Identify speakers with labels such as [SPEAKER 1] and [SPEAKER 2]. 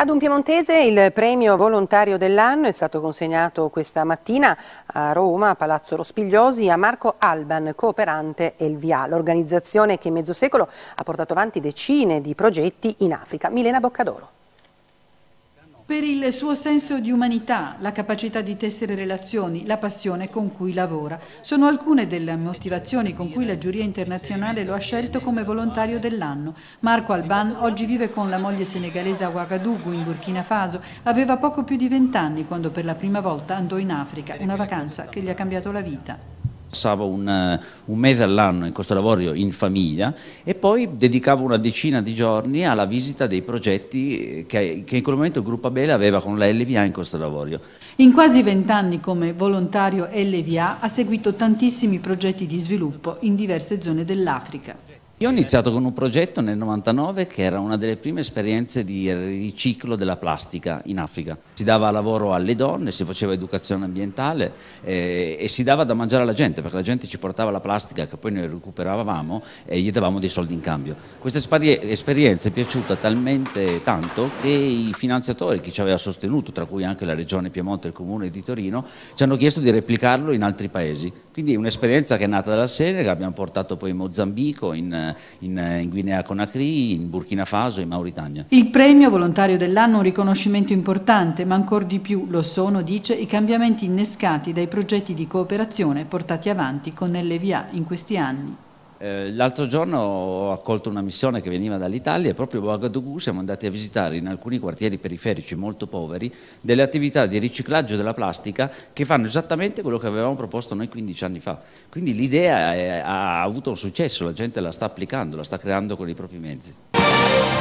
[SPEAKER 1] Ad un piemontese il premio volontario dell'anno è stato consegnato questa mattina a Roma, a Palazzo Rospigliosi, a Marco Alban, cooperante Elvia, l'organizzazione che in mezzo secolo ha portato avanti decine di progetti in Africa. Milena Boccadoro
[SPEAKER 2] per il suo senso di umanità, la capacità di tessere relazioni, la passione con cui lavora. Sono alcune delle motivazioni con cui la giuria internazionale lo ha scelto come volontario dell'anno. Marco Alban oggi vive con la moglie senegalese a Ouagadougou in Burkina Faso, aveva poco più di vent'anni quando per la prima volta andò in Africa, una vacanza che gli ha cambiato la vita
[SPEAKER 3] passavo un, eh, un, mese all'anno in questo lavoro in famiglia e poi dedicavo una decina di giorni alla visita dei progetti eh, che, che in quel momento il gruppo Abele aveva con la LVA in questo lavoro.
[SPEAKER 2] In quasi vent'anni come volontario LVA ha seguito tantissimi progetti di sviluppo in diverse zone dell'Africa.
[SPEAKER 3] Io ho iniziato con un progetto nel 99 che era una delle prime esperienze di riciclo della plastica in Africa. Si dava lavoro alle donne, si faceva educazione ambientale eh, e si dava da mangiare alla gente perché la gente ci portava la plastica che poi noi recuperavamo e gli davamo dei soldi in cambio. Questa esperienza è piaciuta talmente tanto che i finanziatori che ci aveva sostenuto, tra cui anche la Regione Piemonte e il Comune di Torino, ci hanno chiesto di replicarlo in altri paesi. Quindi è un'esperienza che è nata dalla Senegal, abbiamo portato poi in Mozambico, in in, in Guinea Conakry, in Burkina Faso e in Mauritania.
[SPEAKER 2] Il premio volontario dell'anno è un riconoscimento importante, ma ancor di più lo sono, dice, i cambiamenti innescati dai progetti di cooperazione portati avanti con l'EVA in questi anni.
[SPEAKER 3] Eh, l'altro giorno ho accolto una missione che veniva dall'Italia e proprio a Ouagadougou siamo andati a visitare in alcuni quartieri periferici molto poveri delle attività di riciclaggio della plastica che fanno esattamente quello che avevamo proposto noi 15 anni fa. Quindi l'idea ha avuto un successo, la gente la sta applicando, la sta creando con i propri mezzi.